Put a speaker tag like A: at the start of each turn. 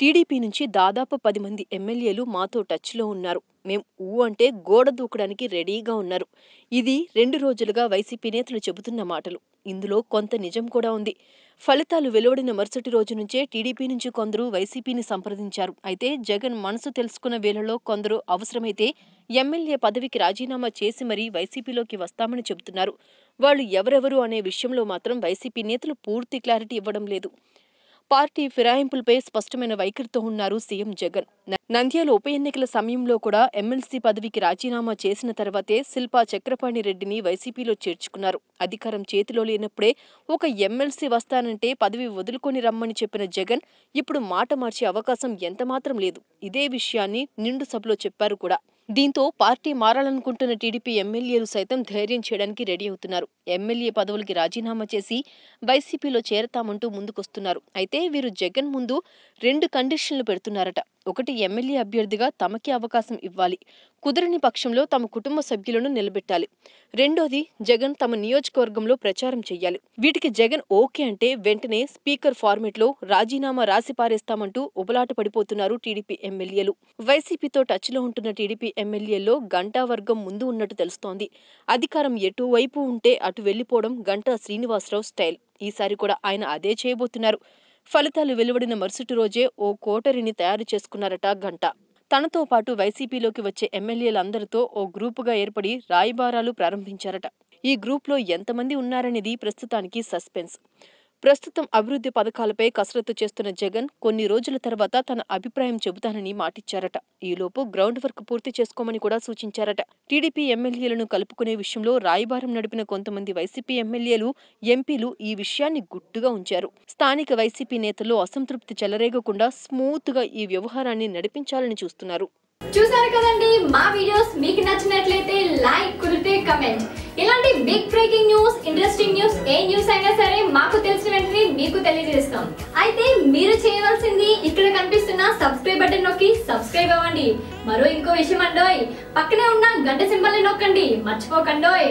A: TDP నుంచి దాదాపు పది మంది ఎమ్మెల్యేలు మాతో టచ్లో ఉన్నారు మేం ఊ అంటే గోడ దూకడానికి రెడీగా ఉన్నారు ఇది రెండు రోజులుగా వైసీపీ నేతలు చెబుతున్న మాటలు ఇందులో కొంత నిజం కూడా ఉంది ఫలితాలు వెలువడిన మరుసటి రోజు నుంచే టీడీపీ నుంచి కొందరు వైసీపీని సంప్రదించారు అయితే జగన్ మనసు తెలుసుకున్న వేళలో కొందరు అవసరమైతే ఎమ్మెల్యే పదవికి రాజీనామా చేసి మరీ వైసీపీలోకి వస్తామని చెబుతున్నారు వాళ్ళు ఎవరెవరు అనే విషయంలో మాత్రం వైసీపీ నేతలు పూర్తి క్లారిటీ ఇవ్వడం లేదు పార్టీ ఫిరాయింపులపై స్పష్టమైన వైఖరితో ఉన్నారు సీఎం జగన్ నంద్యాల ఉప ఎన్నికల సమయంలో కూడా ఎమ్మెల్సీ పదవికి రాజీనామా చేసిన తర్వాతే శిల్పా చక్రపాణి రెడ్డిని వైసీపీలో చేర్చుకున్నారు అధికారం చేతిలో లేనప్పుడే ఒక ఎమ్మెల్సీ వస్తానంటే పదవి వదులుకొని రమ్మని చెప్పిన జగన్ ఇప్పుడు మాట మార్చే అవకాశం ఎంతమాత్రం లేదు ఇదే విషయాన్ని నిండు సభలో చెప్పారు కూడా దీంతో పార్టీ మారాలనుకుంటున్న టీడీపీ ఎమ్మెల్యేలు సైతం ధైర్యం చేయడానికి రెడీ అవుతున్నారు ఎమ్మెల్యే పదవులకి రాజీనామా చేసి వైసీపీలో చేరతామంటూ ముందుకొస్తున్నారు అయితే వీరు జగన్ ముందు రెండు కండిషన్లు పెడుతున్నారట ఒకటి ఎమ్మెల్యే అభ్యర్థిగా తమకే అవకాశం ఇవ్వాలి కుదరని పక్షంలో తమ కుటుంబ సభ్యులను నిలబెట్టాలి రెండోది జగన్ తమ నియోజకవర్గంలో ప్రచారం చేయాలి వీటికి జగన్ ఓకే అంటే వెంటనే స్పీకర్ ఫార్మెట్లో రాజీనామా రాసి పారేస్తామంటూ ఉబలాట పడిపోతున్నారు టీడీపీ ఎమ్మెల్యేలు వైసీపీతో టచ్లో ఉంటున్న టీడీపీ ఎమ్మెల్యేల్లో గంటా వర్గం ముందు ఉన్నట్టు తెలుస్తోంది అధికారం ఎటువైపు ఉంటే అటు వెళ్లిపోవడం గంటా శ్రీనివాసరావు స్టైల్ ఈసారి కూడా ఆయన అదే చేయబోతున్నారు ఫలితాలు వెలువడిన మరుసటి రోజే ఓ కోటరిని తయారు చేసుకున్నారట గంట తనతో పాటు వైసీపీలోకి వచ్చే ఎమ్మెల్యేలందరితో ఓ గ్రూపుగా ఏర్పడి రాయబారాలు ప్రారంభించారట ఈ గ్రూప్లో ఎంతమంది ఉన్నారనేది ప్రస్తుతానికి సస్పెన్స్ ప్రస్తుతం అభివృద్ధి పథకాలపై కసరత్తు చేస్తున్న జగన్ కొన్ని రోజుల తర్వాత తన అభిప్రాయం చెబుతానని మాటిచ్చారట ఈలోపు గ్రౌండ్ వర్క్ పూర్తి చేసుకోమని కూడా సూచించారట టీడీపీ ఎమ్మెల్యేలను కలుపుకునే విషయంలో రాయబారం నడిపిన కొంతమంది వైసీపీ ఎమ్మెల్యేలు ఎంపీలు ఈ విషయాన్ని గుట్టుగా ఉంచారు స్థానిక వైసీపీ నేతలు అసంతృప్తి చెలరేగకుండా స్మూత్ గా ఈ వ్యవహారాన్ని నడిపించాలని చూస్తున్నారు చూసారు కదండి
B: మా వీడియోస్ మీకు నచ్చినట్లయితే లైక్
A: కుదిరితే కమెంట్ ఇలాంటి big breaking news
B: interesting news ఏ న్యూస్ అయినా సరే మాకు తెలిసిన వెంటనే మీకు తెలియజేస్తాం అయితే మీరు చేయవలసింది ఇక్కడ కనిపిస్తున్న సబ్స్క్రైబ్ బటన్ నొక్కి సబ్స్క్రైబ్ అవ్వండి మరో ఇంకో విషయం అండోయ్ పక్కనే ఉన్న గంట సింబల్ నొక్కండి మర్చిపోకండోయ్